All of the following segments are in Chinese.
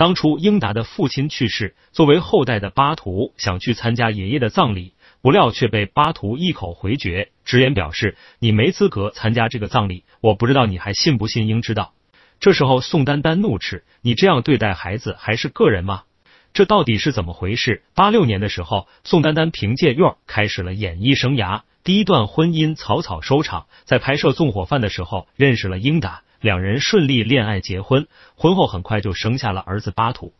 当初英达的父亲去世，作为后代的巴图想去参加爷爷的葬礼，不料却被巴图一口回绝，直言表示你没资格参加这个葬礼。我不知道你还信不信英知道。这时候宋丹丹怒斥你这样对待孩子还是个人吗？这到底是怎么回事？八六年的时候，宋丹丹凭借院开始了演艺生涯，第一段婚姻草草收场，在拍摄《纵火犯》的时候认识了英达。两人顺利恋爱结婚，婚后很快就生下了儿子巴图。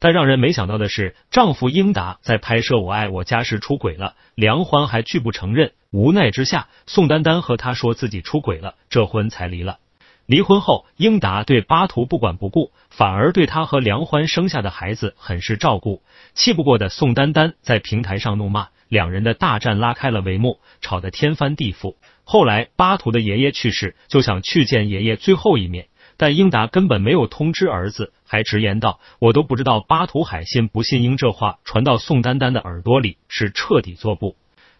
但让人没想到的是，丈夫英达在拍摄《我爱我家》时出轨了，梁欢还拒不承认。无奈之下，宋丹丹和他说自己出轨了，这婚才离了。离婚后，英达对巴图不管不顾，反而对他和梁欢生下的孩子很是照顾。气不过的宋丹丹在平台上怒骂。两人的大战拉开了帷幕，吵得天翻地覆。后来巴图的爷爷去世，就想去见爷爷最后一面，但英达根本没有通知儿子，还直言道：“我都不知道巴图海信不信英。”这话传到宋丹丹的耳朵里，是彻底坐不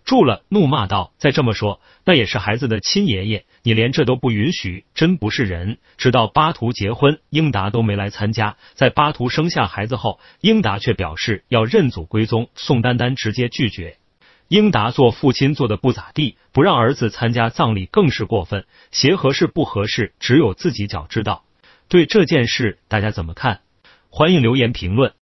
住了，怒骂道：“再这么说，那也是孩子的亲爷爷，你连这都不允许，真不是人！”直到巴图结婚，英达都没来参加。在巴图生下孩子后，英达却表示要认祖归宗，宋丹丹直接拒绝。英达做父亲做的不咋地，不让儿子参加葬礼更是过分。鞋合适不合适，只有自己脚知道。对这件事大家怎么看？欢迎留言评论。